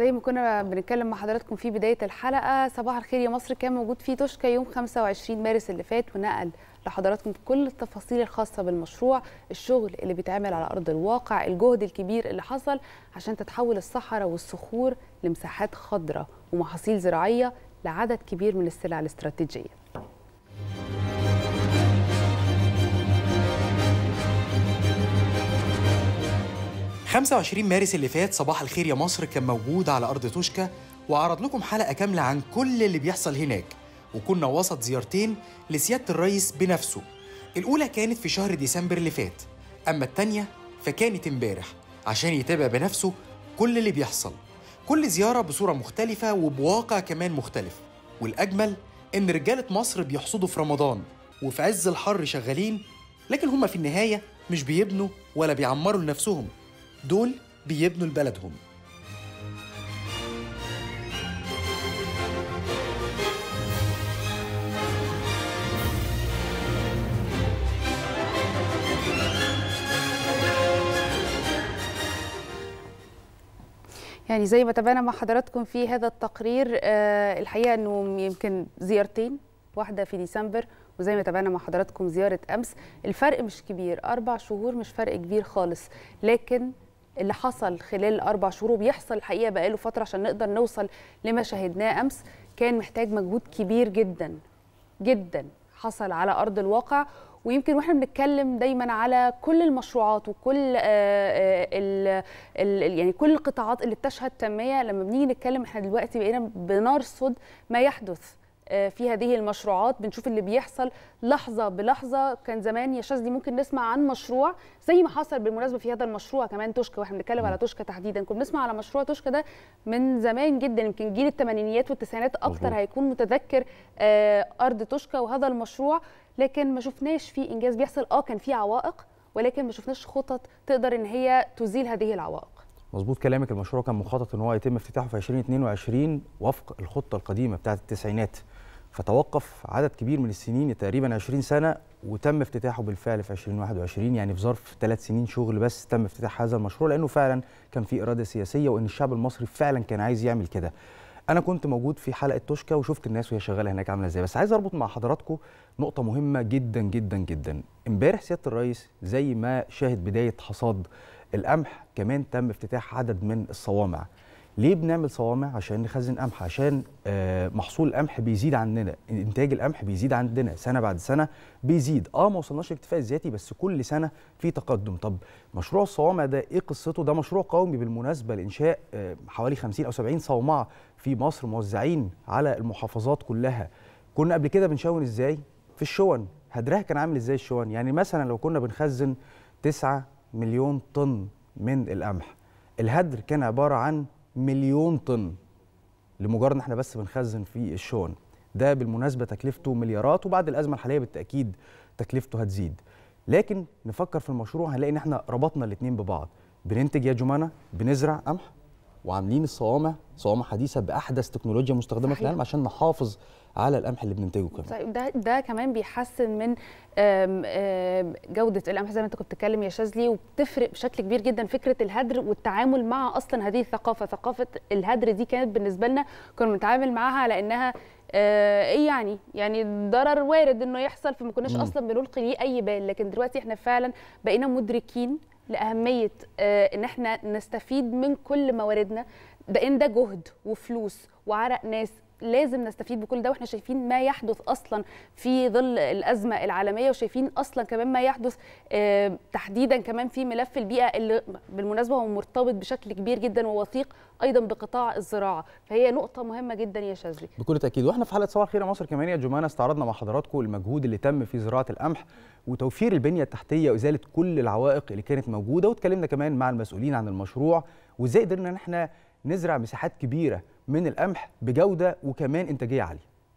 زي ما كنا بنتكلم مع حضراتكم في بدايه الحلقه صباح الخير يا مصر كان موجود في توشكا يوم 25 مارس اللي فات ونقل لحضراتكم كل التفاصيل الخاصه بالمشروع الشغل اللي بيتعمل على ارض الواقع الجهد الكبير اللي حصل عشان تتحول الصحراء والصخور لمساحات خضراء ومحاصيل زراعيه لعدد كبير من السلع الاستراتيجيه 25 مارس اللي فات صباح الخير يا مصر كان موجود على أرض توشكا وعرض لكم حلقة كاملة عن كل اللي بيحصل هناك وكنا وسط زيارتين لسيادة الرئيس بنفسه الأولى كانت في شهر ديسمبر اللي فات أما الثانيه فكانت امبارح عشان يتابع بنفسه كل اللي بيحصل كل زيارة بصورة مختلفة وبواقع كمان مختلف والأجمل إن رجالة مصر بيحصدوا في رمضان وفي عز الحر شغالين لكن هما في النهاية مش بيبنوا ولا بيعمروا لنفسهم دول بيبنوا لبلدهم يعني زي ما تابعنا مع حضراتكم في هذا التقرير آه الحقيقه انه يمكن زيارتين واحده في ديسمبر وزي ما تابعنا مع حضراتكم زياره امس الفرق مش كبير اربع شهور مش فرق كبير خالص لكن اللي حصل خلال الاربع شهور وبيحصل الحقيقه بقاله فتره عشان نقدر نوصل لما شاهدناه امس كان محتاج مجهود كبير جدا جدا حصل على ارض الواقع ويمكن واحنا بنتكلم دايما على كل المشروعات وكل الـ آه، آه، الـ يعني كل القطاعات اللي بتشهد تنميه لما بنيجي نتكلم احنا دلوقتي بقينا بنرصد ما يحدث آه، في هذه المشروعات بنشوف اللي بيحصل لحظه بلحظه كان زمان يا شاذلي ممكن نسمع عن مشروع زي ما حصل بالمناسبه في هذا المشروع كمان توشكا واحنا بنتكلم على توشكا تحديدا كنا بنسمع على مشروع توشكا ده من زمان جدا يمكن جيل الثمانينيات والتسعينات اكتر هيكون متذكر آه، ارض توشكا وهذا المشروع لكن ما شفناش فيه انجاز بيحصل اه كان في عوائق ولكن ما شفناش خطط تقدر ان هي تزيل هذه العوائق مظبوط كلامك المشروع كان مخطط ان هو يتم افتتاحه في 2022 وفق الخطه القديمه بتاعه التسعينات فتوقف عدد كبير من السنين تقريبا 20 سنه وتم افتتاحه بالفعل في 2021 يعني في ظرف ثلاث سنين شغل بس تم افتتاح هذا المشروع لانه فعلا كان في اراده سياسيه وان الشعب المصري فعلا كان عايز يعمل كده. انا كنت موجود في حلقه توشكا وشفت الناس وهي شغاله هناك عامله ازاي بس عايز اربط مع حضراتكم نقطه مهمه جدا جدا جدا امبارح سياده الرئيس زي ما شاهد بدايه حصاد القمح كمان تم افتتاح عدد من الصوامع ليه بنعمل صوامع عشان نخزن قمح عشان آه، محصول القمح بيزيد عندنا انتاج القمح بيزيد عندنا سنه بعد سنه بيزيد اه ما وصلناش الاكتفاء الذاتي بس كل سنه في تقدم طب مشروع الصوامع ده ايه قصته ده مشروع قومي بالمناسبه لانشاء آه، حوالي 50 او 70 صومعه في مصر موزعين على المحافظات كلها كنا قبل كده بنشون ازاي في الشون هدرها كان عامل ازاي الشون يعني مثلا لو كنا بنخزن 9 مليون طن من القمح الهدر كان عبارة عن مليون طن لمجرد ان احنا بس بنخزن في الشون ده بالمناسبه تكلفته مليارات وبعد الازمه الحاليه بالتاكيد تكلفته هتزيد لكن نفكر في المشروع هنلاقي ان احنا ربطنا الاثنين ببعض بننتج يا جمانه بنزرع قمح وعاملين الصوامع صوامع حديثه باحدث تكنولوجيا مستخدمه صحيح. في العالم عشان نحافظ على القمح اللي بننتجه كمان طيب ده ده كمان بيحسن من جوده القمح زي ما انت كنت بتتكلم يا شاذلي وبتفرق بشكل كبير جدا فكره الهدر والتعامل مع اصلا هذه الثقافه ثقافه الهدر دي كانت بالنسبه لنا كنا بنتعامل معاها على انها آه، ايه يعني يعني الضرر وارد انه يحصل فما كناش اصلا بنلقي ليه اي بال لكن دلوقتي احنا فعلا بقينا مدركين لاهميه آه، ان احنا نستفيد من كل مواردنا بان ده جهد وفلوس وعرق ناس لازم نستفيد بكل ده واحنا شايفين ما يحدث اصلا في ظل الازمه العالميه وشايفين اصلا كمان ما يحدث تحديدا كمان في ملف البيئه اللي بالمناسبه هو مرتبط بشكل كبير جدا ووثيق ايضا بقطاع الزراعه فهي نقطه مهمه جدا يا شاذلي بكل تاكيد واحنا في حلقه صباح الخير مصر كمان يا جمانه استعرضنا مع حضراتكم المجهود اللي تم في زراعه القمح وتوفير البنيه التحتيه وازاله كل العوائق اللي كانت موجوده واتكلمنا كمان مع المسؤولين عن المشروع وازاي قدرنا ان احنا نزرع مساحات كبيره من القمح بجوده وكمان انتاجيه عاليه